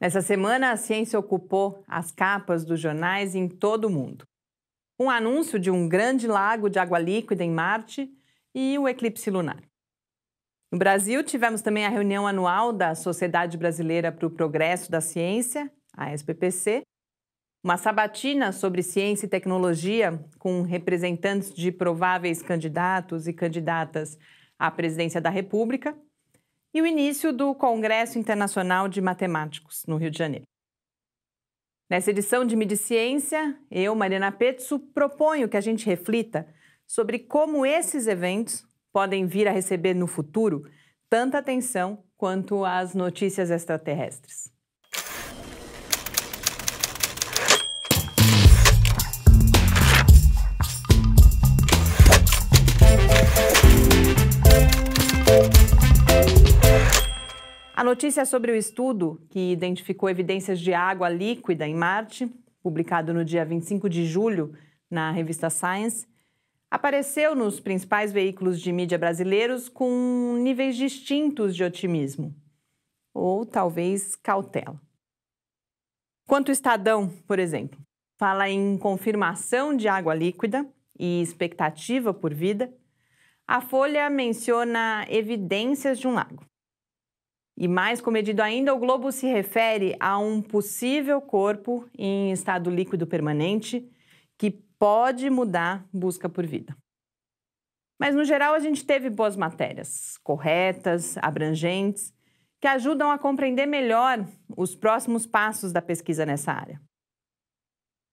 Nessa semana, a ciência ocupou as capas dos jornais em todo o mundo. Um anúncio de um grande lago de água líquida em Marte e o eclipse lunar. No Brasil, tivemos também a reunião anual da Sociedade Brasileira para o Progresso da Ciência, a SPPC, uma sabatina sobre ciência e tecnologia com representantes de prováveis candidatos e candidatas à presidência da República e o início do Congresso Internacional de Matemáticos, no Rio de Janeiro. Nessa edição de Mediciência, eu, Mariana Petzo, proponho que a gente reflita sobre como esses eventos podem vir a receber no futuro tanta atenção quanto as notícias extraterrestres. notícia sobre o estudo que identificou evidências de água líquida em Marte, publicado no dia 25 de julho na revista Science, apareceu nos principais veículos de mídia brasileiros com níveis distintos de otimismo, ou talvez cautela. Quanto o Estadão, por exemplo, fala em confirmação de água líquida e expectativa por vida, a Folha menciona evidências de um lago. E mais comedido ainda, o globo se refere a um possível corpo em estado líquido permanente que pode mudar busca por vida. Mas, no geral, a gente teve boas matérias, corretas, abrangentes, que ajudam a compreender melhor os próximos passos da pesquisa nessa área.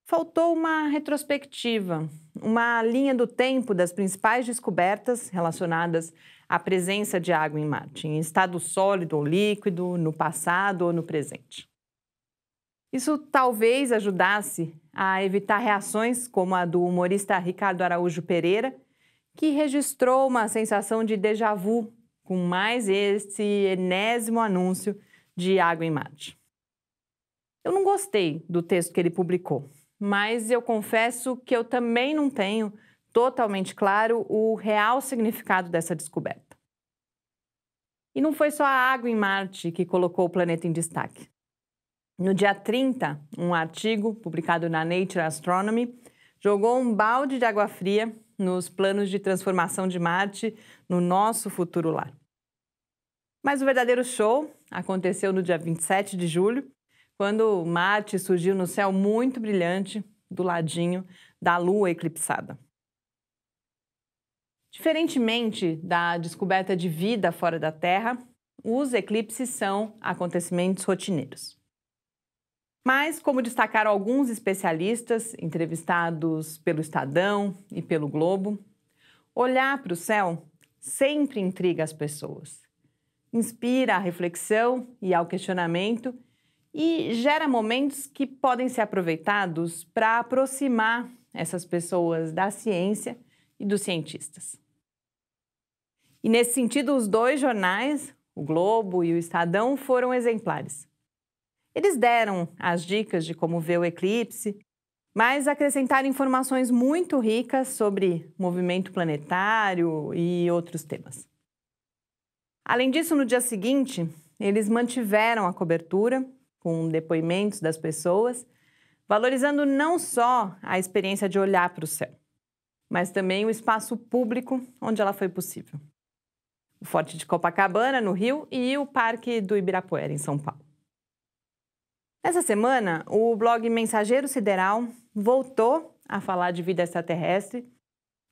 Faltou uma retrospectiva, uma linha do tempo das principais descobertas relacionadas a presença de água em Marte, em estado sólido ou líquido, no passado ou no presente. Isso talvez ajudasse a evitar reações como a do humorista Ricardo Araújo Pereira, que registrou uma sensação de déjà vu com mais esse enésimo anúncio de água em Marte. Eu não gostei do texto que ele publicou, mas eu confesso que eu também não tenho totalmente claro o real significado dessa descoberta. E não foi só a água em Marte que colocou o planeta em destaque. No dia 30, um artigo publicado na Nature Astronomy jogou um balde de água fria nos planos de transformação de Marte no nosso futuro lar. Mas o verdadeiro show aconteceu no dia 27 de julho, quando Marte surgiu no céu muito brilhante do ladinho da Lua eclipsada. Diferentemente da descoberta de vida fora da Terra, os eclipses são acontecimentos rotineiros. Mas, como destacaram alguns especialistas entrevistados pelo Estadão e pelo Globo, olhar para o céu sempre intriga as pessoas, inspira a reflexão e ao questionamento e gera momentos que podem ser aproveitados para aproximar essas pessoas da ciência e dos cientistas. E nesse sentido, os dois jornais, o Globo e o Estadão, foram exemplares. Eles deram as dicas de como ver o eclipse, mas acrescentaram informações muito ricas sobre movimento planetário e outros temas. Além disso, no dia seguinte, eles mantiveram a cobertura com depoimentos das pessoas, valorizando não só a experiência de olhar para o céu, mas também o espaço público onde ela foi possível o Forte de Copacabana, no Rio, e o Parque do Ibirapuera, em São Paulo. Essa semana, o blog Mensageiro Sideral voltou a falar de vida extraterrestre,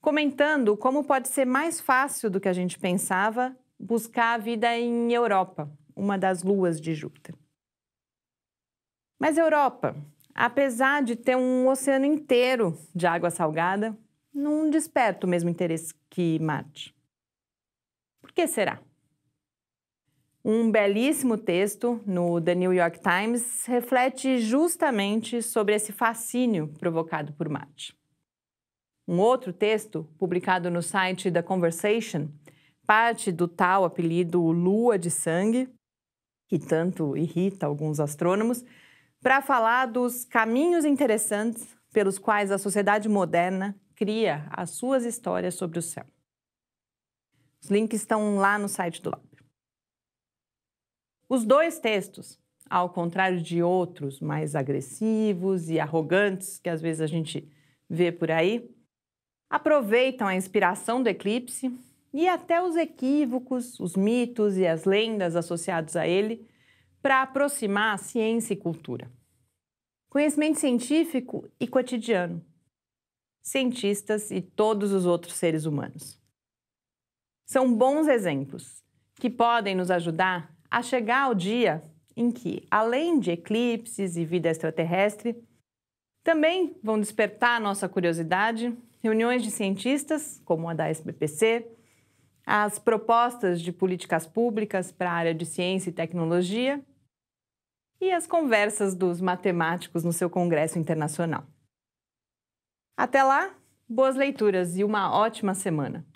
comentando como pode ser mais fácil do que a gente pensava buscar a vida em Europa, uma das luas de Júpiter. Mas Europa, apesar de ter um oceano inteiro de água salgada, não desperta o mesmo interesse que Marte que será? Um belíssimo texto no The New York Times reflete justamente sobre esse fascínio provocado por mate. Um outro texto, publicado no site da Conversation, parte do tal apelido Lua de Sangue, que tanto irrita alguns astrônomos, para falar dos caminhos interessantes pelos quais a sociedade moderna cria as suas histórias sobre o céu. Os links estão lá no site do lab. Os dois textos, ao contrário de outros mais agressivos e arrogantes que às vezes a gente vê por aí, aproveitam a inspiração do eclipse e até os equívocos, os mitos e as lendas associados a ele para aproximar ciência e cultura. Conhecimento científico e cotidiano. Cientistas e todos os outros seres humanos. São bons exemplos que podem nos ajudar a chegar ao dia em que, além de eclipses e vida extraterrestre, também vão despertar nossa curiosidade reuniões de cientistas, como a da SBPC, as propostas de políticas públicas para a área de ciência e tecnologia e as conversas dos matemáticos no seu congresso internacional. Até lá, boas leituras e uma ótima semana!